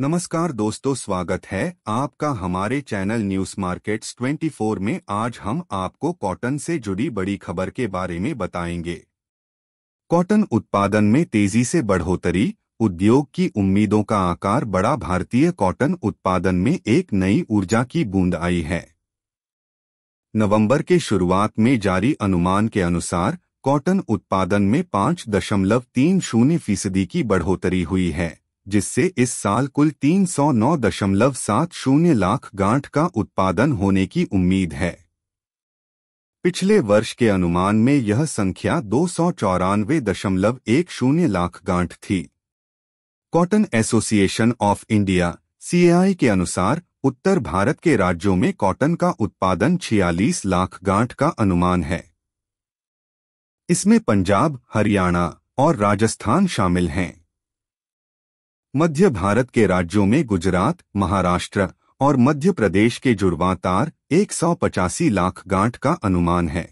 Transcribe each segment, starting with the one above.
नमस्कार दोस्तों स्वागत है आपका हमारे चैनल न्यूज मार्केट्स 24 में आज हम आपको कॉटन से जुड़ी बड़ी खबर के बारे में बताएंगे कॉटन उत्पादन में तेजी से बढ़ोतरी उद्योग की उम्मीदों का आकार बड़ा भारतीय कॉटन उत्पादन में एक नई ऊर्जा की बूंद आई है नवंबर के शुरुआत में जारी अनुमान के अनुसार कॉटन उत्पादन में पाँच दशमलव तीन शून्य फीसदी की बढ़ोतरी हुई है जिससे इस साल कुल 309.70 लाख गांठ का उत्पादन होने की उम्मीद है पिछले वर्ष के अनुमान में यह संख्या दो लाख गांठ थी cotton association of India CAI के अनुसार उत्तर भारत के राज्यों में कॉटन का उत्पादन 46 लाख गांठ का अनुमान है इसमें पंजाब हरियाणा और राजस्थान शामिल हैं मध्य भारत के राज्यों में गुजरात महाराष्ट्र और मध्य प्रदेश के जुड़वातार एक लाख गांठ का अनुमान है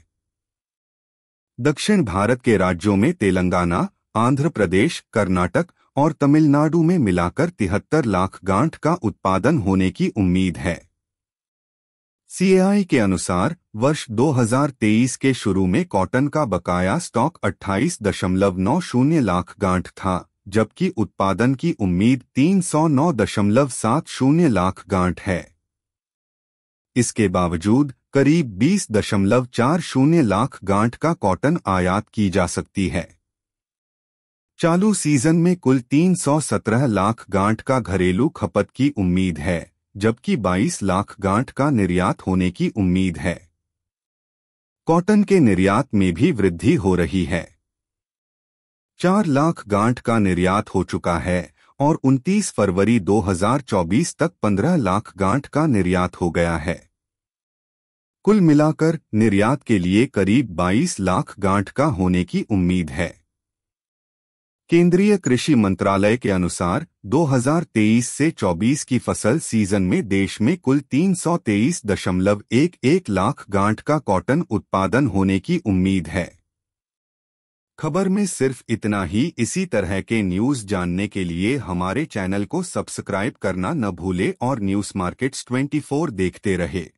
दक्षिण भारत के राज्यों में तेलंगाना आंध्र प्रदेश कर्नाटक और तमिलनाडु में मिलाकर तिहत्तर लाख गांठ का उत्पादन होने की उम्मीद है सीएआई के अनुसार वर्ष 2023 के शुरू में कॉटन का बकाया स्टॉक 28.90 लाख गांठ था जबकि उत्पादन की उम्मीद 309.70 लाख गांठ है इसके बावजूद करीब 20.40 लाख गांठ का कॉटन आयात की जा सकती है चालू सीजन में कुल 317 लाख गांठ का घरेलू खपत की उम्मीद है जबकि 22 लाख गांठ का निर्यात होने की उम्मीद है कॉटन के निर्यात में भी वृद्धि हो रही है चार लाख गांठ का निर्यात हो चुका है और 29 फरवरी 2024 तक 15 लाख गांठ का निर्यात हो गया है कुल मिलाकर निर्यात के लिए करीब 22 लाख गांठ का होने की उम्मीद है केंद्रीय कृषि मंत्रालय के अनुसार 2023 से 24 की फसल सीजन में देश में कुल 323.11 लाख गांठ का कॉटन उत्पादन होने की उम्मीद है खबर में सिर्फ इतना ही इसी तरह के न्यूज जानने के लिए हमारे चैनल को सब्सक्राइब करना न भूले और न्यूज मार्केट्स 24 देखते रहे